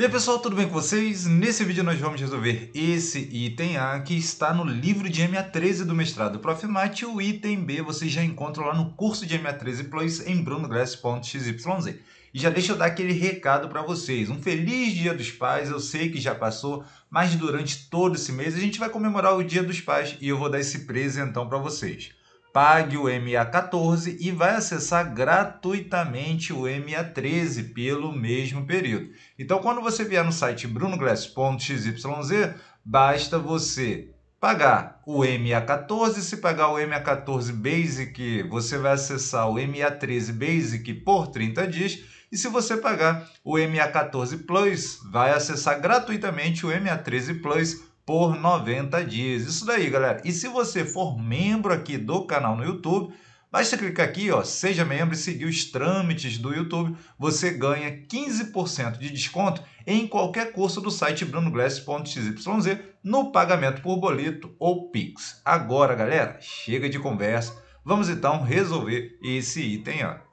E aí pessoal, tudo bem com vocês? Nesse vídeo nós vamos resolver esse item A que está no livro de MA13 do mestrado Prof. Mate. O item B você já encontra lá no curso de MA13 Plus em brunograss.xyz. E já deixa eu dar aquele recado para vocês. Um feliz Dia dos Pais, eu sei que já passou, mas durante todo esse mês a gente vai comemorar o Dia dos Pais e eu vou dar esse presentão para vocês pague o MA14 e vai acessar gratuitamente o MA13 pelo mesmo período. Então, quando você vier no site brunoglass.xyz, basta você pagar o MA14. Se pagar o MA14 Basic, você vai acessar o MA13 Basic por 30 dias. E se você pagar o MA14 Plus, vai acessar gratuitamente o MA13 Plus por 90 dias. Isso daí, galera. E se você for membro aqui do canal no YouTube, basta clicar aqui, ó, seja membro e seguir os trâmites do YouTube, você ganha 15% de desconto em qualquer curso do site brunoglass.xyz no pagamento por boleto ou Pix. Agora, galera, chega de conversa. Vamos então resolver esse item, ó.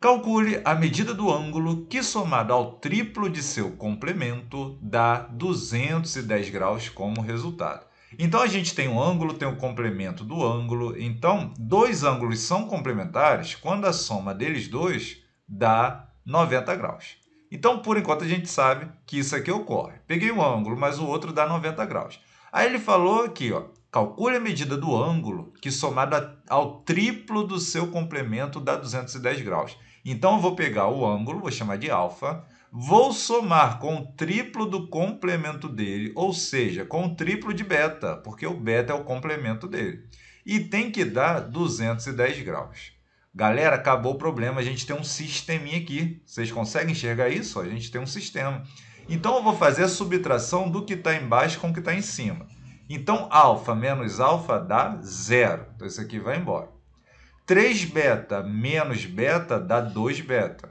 Calcule a medida do ângulo que, somado ao triplo de seu complemento, dá 210 graus como resultado. Então, a gente tem um ângulo, tem o um complemento do ângulo. Então, dois ângulos são complementares quando a soma deles dois dá 90 graus. Então, por enquanto, a gente sabe que isso aqui ocorre. Peguei um ângulo, mas o outro dá 90 graus. Aí ele falou aqui, ó, calcule a medida do ângulo que somado ao triplo do seu complemento dá 210 graus. Então eu vou pegar o ângulo, vou chamar de alfa, vou somar com o triplo do complemento dele, ou seja, com o triplo de beta, porque o beta é o complemento dele. E tem que dar 210 graus. Galera, acabou o problema, a gente tem um sisteminha aqui. Vocês conseguem enxergar isso? A gente tem um sistema. Então eu vou fazer a subtração do que está embaixo com o que está em cima. Então, alfa menos alfa dá zero. Então, isso aqui vai embora. 3 beta menos beta dá 2 beta.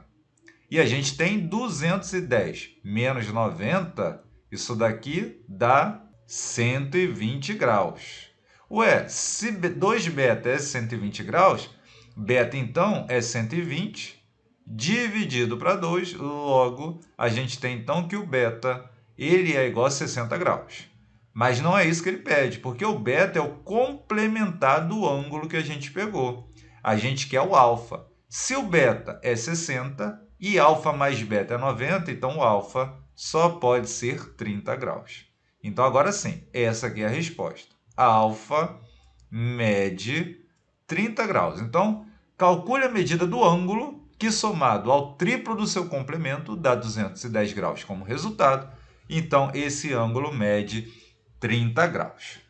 E a gente tem 210 menos 90, isso daqui dá 120 graus. Ué, se 2 beta é 120 graus, beta então é 120 dividido para 2, logo a gente tem então que o beta ele é igual a 60 graus. Mas não é isso que ele pede, porque o beta é o complementar do ângulo que a gente pegou. A gente quer o alfa. Se o beta é 60 e alfa mais beta é 90, então o alfa só pode ser 30 graus. Então agora sim, essa aqui é a resposta. alfa mede 30 graus. Então, calcule a medida do ângulo que somado ao triplo do seu complemento dá 210 graus como resultado. Então, esse ângulo mede 30 graus.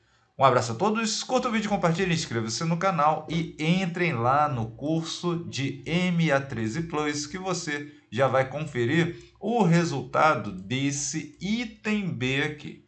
Um abraço a todos, curta o vídeo, compartilhe, inscreva-se no canal e entrem lá no curso de MA13 Plus que você já vai conferir o resultado desse item B aqui.